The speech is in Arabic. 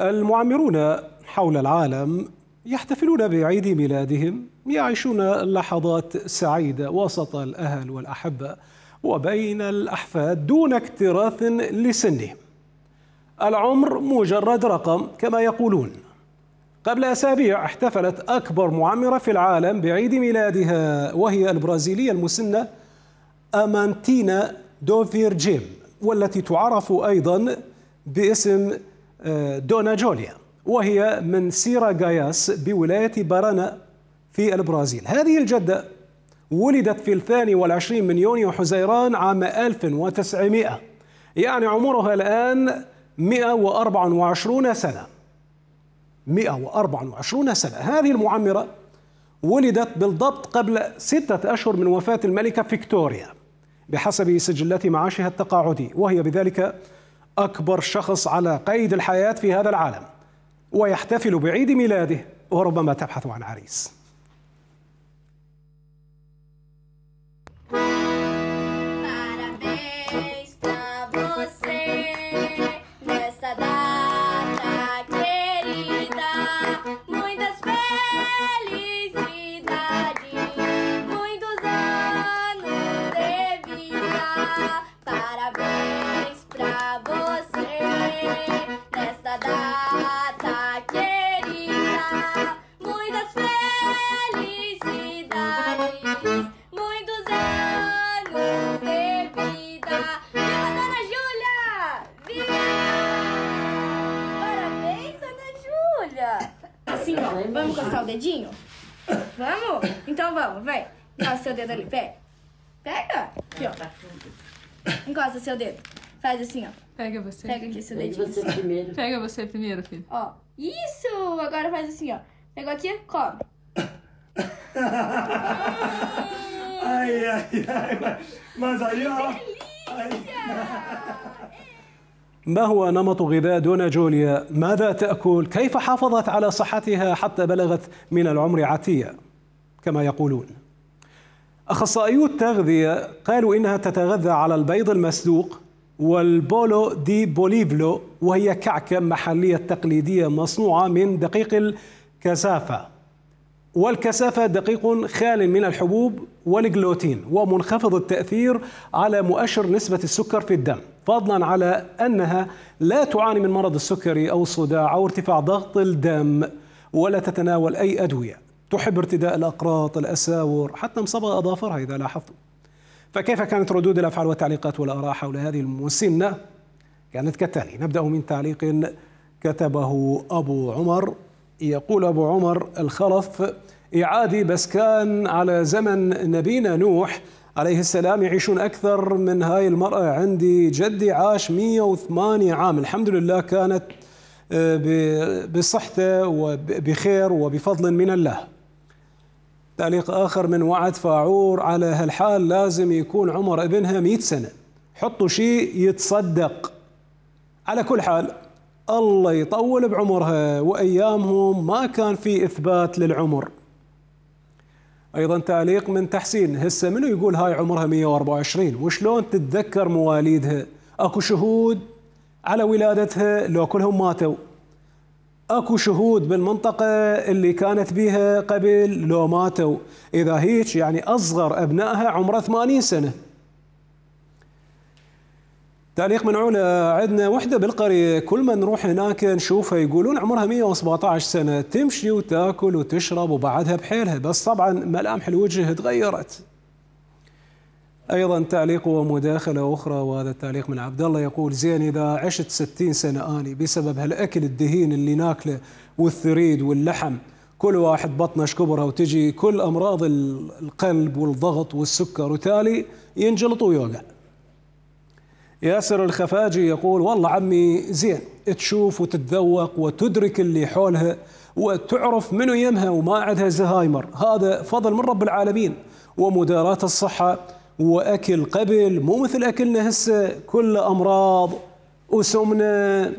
المعمرون حول العالم يحتفلون بعيد ميلادهم يعيشون لحظات سعيدة وسط الأهل والأحبة وبين الأحفاد دون اكتراث لسنهم العمر مجرد رقم كما يقولون قبل أسابيع احتفلت أكبر معمرة في العالم بعيد ميلادها وهي البرازيلية المسنة أمانتينا دوفيرجيم والتي تعرف أيضا باسم دونا جوليا وهي من سيرا غاياس بولاية بارانا في البرازيل هذه الجدة ولدت في الثاني والعشرين من يونيو حزيران عام 1900 يعني عمرها الآن 124 سنة 124 سنة هذه المعمرة ولدت بالضبط قبل ستة أشهر من وفاة الملكة فيكتوريا بحسب سجلات معاشها التقاعدي وهي بذلك أكبر شخص على قيد الحياة في هذا العالم ويحتفل بعيد ميلاده وربما تبحث عن عريس Olha! Assim, ó. Vamos encostar o dedinho? Vamos? Então vamos, vai Encosta seu dedo ali, pega. Pega. Aqui, ó. Tá Encosta seu dedo. Faz assim, ó. Pega você. Pega aqui seu dedinho. Pega você primeiro. Pega você primeiro, filho. Ó. Isso! Agora faz assim, ó. Pegou aqui, come. ai, ai, ai. Mas, aí, ó. Delícia! Aí. É. ما هو نمط غذاء دونا جوليا؟ ماذا تأكل؟ كيف حافظت على صحتها حتى بلغت من العمر عتية؟ كما يقولون أخصائيو التغذية قالوا إنها تتغذى على البيض المسلوق والبولو دي بوليفلو وهي كعكة محلية تقليدية مصنوعة من دقيق الكثافة والكثافة دقيق خال من الحبوب والجلوتين ومنخفض التأثير على مؤشر نسبة السكر في الدم فضلا على أنها لا تعاني من مرض السكري أو الصداع أو ارتفاع ضغط الدم ولا تتناول أي أدوية تحب ارتداء الأقراط الأساور حتى مصبغة أظافرها إذا لاحظتم فكيف كانت ردود الأفعال والتعليقات والآراء حول هذه المسنة كانت كالتالي نبدأ من تعليق كتبه أبو عمر يقول أبو عمر الخلف إعادي بس كان على زمن نبينا نوح عليه السلام يعيشون أكثر من هاي المرأة عندي جدي عاش 108 عام الحمد لله كانت آه، بصحته وبخير وبفضل من الله تعليق آخر من وعد فاعور على هالحال لازم يكون عمر ابنها 100 سنة حطوا شيء يتصدق على كل حال الله يطول بعمرها وايامهم ما كان في اثبات للعمر. ايضا تعليق من تحسين هسه منو يقول هاي عمرها 124 وشلون تتذكر مواليدها؟ اكو شهود على ولادتها لو كلهم ماتوا. اكو شهود بالمنطقه اللي كانت بيها قبل لو ماتوا، اذا هيك يعني اصغر ابنائها عمره 80 سنه. تعليق من علا آه، عندنا وحده بالقريه كل ما نروح هناك نشوفها يقولون عمرها 117 سنه تمشي وتاكل وتشرب وبعدها بحيلها بس طبعا ملامح الوجه تغيرت ايضا تعليق ومداخله اخرى وهذا التعليق من عبد الله يقول زين اذا عشت 60 سنه اني بسبب هالاكل الدهين اللي ناكله والثريد واللحم كل واحد بطنه شكبرها وتجي كل امراض القلب والضغط والسكر وتالي ينجلط ويوقع ياسر الخفاجي يقول والله عمي زين تشوف وتتذوق وتدرك اللي حولها وتعرف منو يمها وما عندها زهايمر هذا فضل من رب العالمين ومداراة الصحة وأكل قبل مو مثل أكلنا هسه كل أمراض وسمنة